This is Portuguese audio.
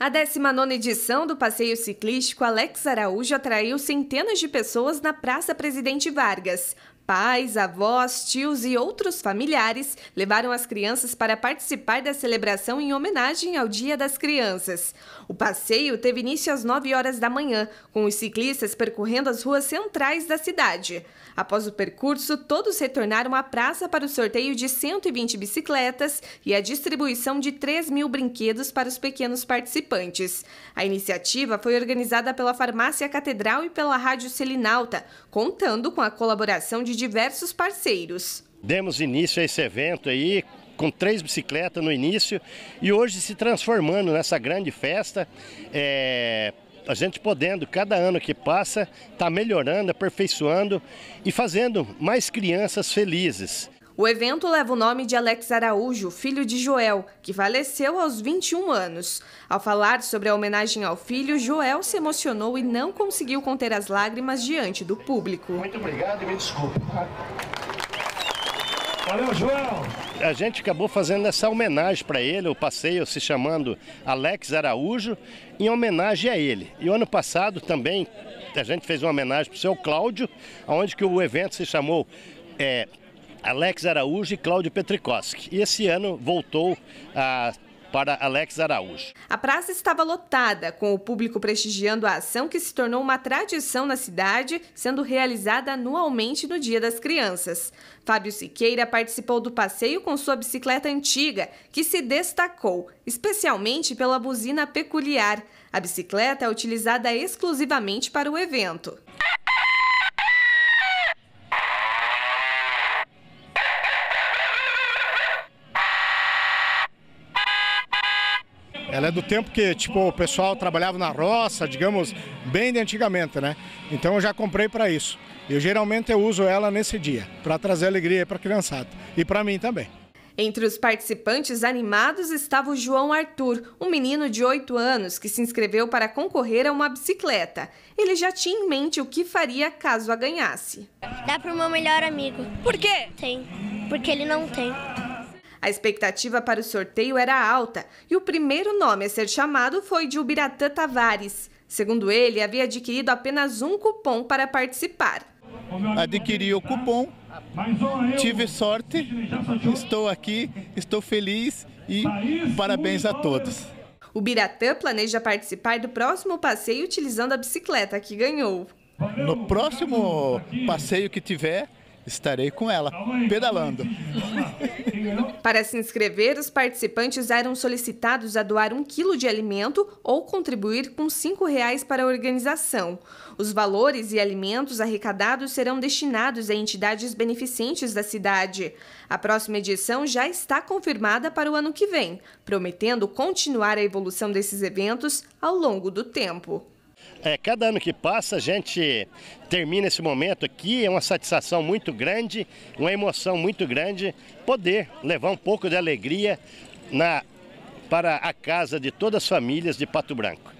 A 19 edição do passeio ciclístico Alex Araújo atraiu centenas de pessoas na Praça Presidente Vargas. Pais, avós, tios e outros familiares levaram as crianças para participar da celebração em homenagem ao Dia das Crianças. O passeio teve início às 9 horas da manhã, com os ciclistas percorrendo as ruas centrais da cidade. Após o percurso, todos retornaram à praça para o sorteio de 120 bicicletas e a distribuição de 3 mil brinquedos para os pequenos participantes participantes. A iniciativa foi organizada pela Farmácia Catedral e pela Rádio Selinalta, contando com a colaboração de diversos parceiros. Demos início a esse evento aí com três bicicletas no início e hoje se transformando nessa grande festa. É, a gente podendo, cada ano que passa, estar tá melhorando, aperfeiçoando e fazendo mais crianças felizes. O evento leva o nome de Alex Araújo, filho de Joel, que faleceu aos 21 anos. Ao falar sobre a homenagem ao filho, Joel se emocionou e não conseguiu conter as lágrimas diante do público. Muito obrigado e me desculpe. Tá? Valeu, João! A gente acabou fazendo essa homenagem para ele, o passeio se chamando Alex Araújo, em homenagem a ele. E o ano passado também a gente fez uma homenagem para o seu Cláudio, onde que o evento se chamou é, Alex Araújo e Cláudio Petrikowski. E esse ano voltou a ah, para Alex Araújo. A praça estava lotada, com o público prestigiando a ação que se tornou uma tradição na cidade, sendo realizada anualmente no Dia das Crianças. Fábio Siqueira participou do passeio com sua bicicleta antiga, que se destacou, especialmente pela buzina peculiar. A bicicleta é utilizada exclusivamente para o evento. Ela é do tempo que, tipo, o pessoal trabalhava na roça, digamos, bem de antigamente, né? Então eu já comprei para isso. Eu geralmente eu uso ela nesse dia, para trazer alegria para a criançada e para mim também. Entre os participantes animados estava o João Arthur, um menino de 8 anos que se inscreveu para concorrer a uma bicicleta. Ele já tinha em mente o que faria caso a ganhasse. Dá para o meu melhor amigo. Por quê? Tem. Porque ele não tem. A expectativa para o sorteio era alta e o primeiro nome a ser chamado foi de Ubiratã Tavares. Segundo ele, havia adquirido apenas um cupom para participar. Adquiri o cupom, tive sorte, estou aqui, estou feliz e parabéns a todos. O Biratã planeja participar do próximo passeio utilizando a bicicleta que ganhou. No próximo passeio que tiver, Estarei com ela, pedalando. Para se inscrever, os participantes eram solicitados a doar um quilo de alimento ou contribuir com cinco reais para a organização. Os valores e alimentos arrecadados serão destinados a entidades beneficentes da cidade. A próxima edição já está confirmada para o ano que vem, prometendo continuar a evolução desses eventos ao longo do tempo. É, cada ano que passa a gente termina esse momento aqui, é uma satisfação muito grande, uma emoção muito grande poder levar um pouco de alegria na, para a casa de todas as famílias de Pato Branco.